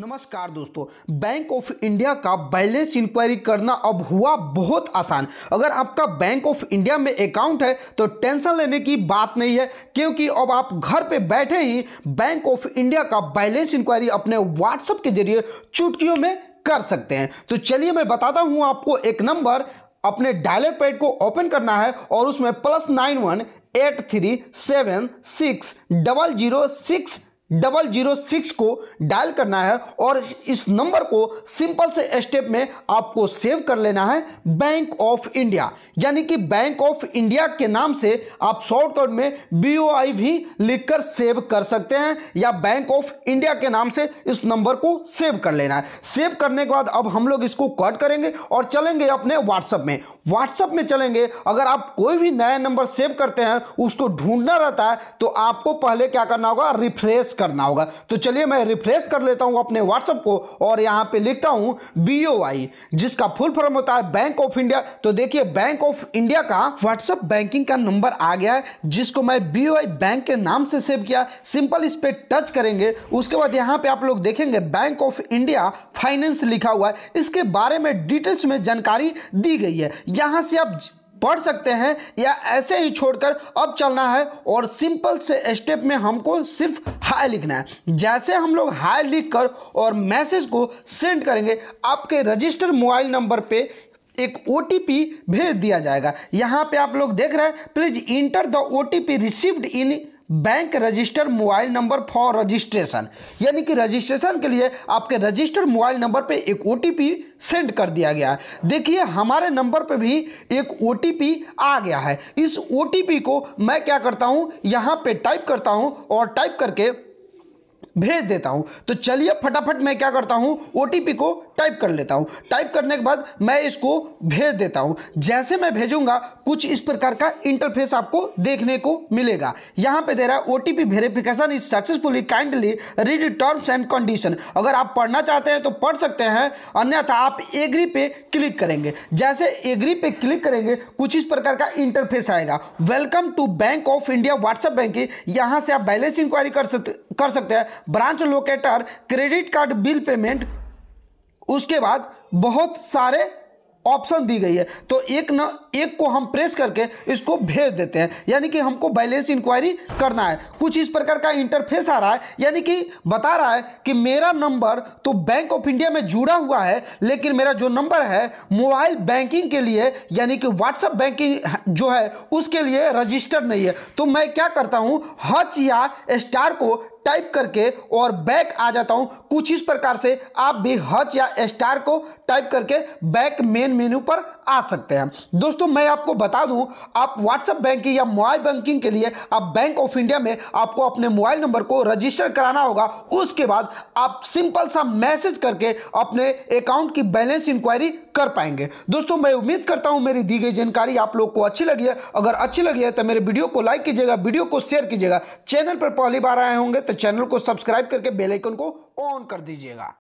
नमस्कार दोस्तों bank of India का बैलेंस इंक्वायरी करना अब हुआ बहुत आसान अगर आपका बैंक ऑफ इंडिया में अकाउंट है तो टेंशन लेने की बात नहीं है क्योंकि अब आप घर पे बैठे ही बैंक ऑफ इंडिया का बैलेंस इंक्वायरी अपने व्हाट्सएप के जरिए चुटकियों में कर सकते हैं तो चलिए मैं बताता हूँ आपको एक नंबर अपने डायलर पैड को ओपन करना है और उसमें plus nine one eight three seven six double zero six double zero six को डायल करना है और इस नंबर को सिंपल से स्टेप में आपको सेव कर लेना है बैंक ऑफ इंडिया यानी कि बैंक ऑफ इंडिया के नाम से आप शॉर्टकट में बी भी लिखकर सेव कर सकते हैं या बैंक ऑफ इंडिया के नाम से इस नंबर को सेव कर लेना है सेव करने के बाद अब हम लोग इसको कट करेंगे और चलेंगे अपने व्हाट्सअप में व्हाट्सअप में चलेंगे अगर आप कोई भी नया नंबर सेव करते हैं उसको ढूंढना रहता है तो आपको पहले क्या करना होगा रिफ्रेश करना होगा तो चलिए मैं रिफ्रेश कर लेता हूँ अपने व्हाट्सअप को और यहाँ पे लिखता हूँ बी जिसका फुल फॉर्म होता है बैंक ऑफ इंडिया तो देखिए बैंक ऑफ इंडिया का व्हाट्सअप बैंकिंग का नंबर आ गया है जिसको मैं बी बैंक के नाम से सेव किया सिंपल इस पर टच करेंगे उसके बाद यहाँ पे आप लोग देखेंगे बैंक ऑफ इंडिया फाइनेंस लिखा हुआ है इसके बारे में डिटेल्स में जानकारी दी गई है यहाँ से आप पढ़ सकते हैं या ऐसे ही छोड़कर अब चलना है और सिंपल से स्टेप में हमको सिर्फ हाय लिखना है जैसे हम लोग हाय लिख कर और मैसेज को सेंड करेंगे आपके रजिस्टर मोबाइल नंबर पे एक ओ भेज दिया जाएगा यहाँ पे आप लोग देख रहे हैं please enter the O T received in bank register mobile number for registration यानी कि रजिस्ट्रेशन के लिए आपके रजिस्टर मोबाइल नंबर पे एक ओ सेंड कर दिया गया है देखिए हमारे नंबर पे भी एक ओ आ गया है इस ओ को मैं क्या करता हूँ यहाँ पे टाइप करता हूँ और टाइप करके भेज देता हूं तो चलिए फटाफट मैं क्या करता हूं ओ को टाइप कर लेता हूँ टाइप करने के बाद मैं इसको भेज देता हूँ जैसे मैं भेजूंगा कुछ इस प्रकार का इंटरफेस आपको देखने को मिलेगा यहाँ पे दे रहा है O T P verification is successfully kindly read terms and condition अगर आप पढ़ना चाहते हैं तो पढ़ सकते हैं अन्यथा आप एग्री पे क्लिक करेंगे जैसे एग्री पे क्लिक करेंगे कुछ इस प्रकार का इंटरफेस आएगा welcome to bank of India WhatsApp banking यहाँ से आप बैलेंस इंक्वायरी कर सकते कर सकते हैं branch locator credit card bill payment उसके बाद बहुत सारे ऑप्शन दी गई है तो एक न एक को हम प्रेस करके इसको भेज देते हैं यानी कि हमको बैलेंस इंक्वायरी करना है कुछ इस प्रकार का इंटरफेस आ रहा है यानी कि बता रहा है कि मेरा नंबर तो बैंक ऑफ इंडिया में जुड़ा हुआ है लेकिन मेरा जो नंबर है मोबाइल बैंकिंग के लिए यानी कि व्हाट्सअप बैंकिंग जो है उसके लिए रजिस्टर्ड नहीं है तो मैं क्या करता हूँ हच या स्टार को टाइप करके और बैक आ जाता हूं कुछ इस प्रकार से आप भी हच या स्टार को टाइप करके बैक मेन मेन्यू पर आ सकते हैं दोस्तों मैं आपको बता दूं आप व्हाट्सअप बैंकिंग या मोबाइल बैंकिंग के लिए आप बैंक ऑफ इंडिया में आपको अपने मोबाइल नंबर को रजिस्टर कराना होगा उसके बाद आप सिंपल सा मैसेज करके अपने अकाउंट की बैलेंस इंक्वायरी कर पाएंगे दोस्तों मैं उम्मीद करता हूं मेरी दी गई जानकारी आप लोग को अच्छी लगी है अगर अच्छी लगी है तो मेरे वीडियो को लाइक कीजिएगा वीडियो को शेयर कीजिएगा चैनल पर पहली बार आए होंगे तो चैनल को सब्सक्राइब करके बेलाइकन को ऑन कर दीजिएगा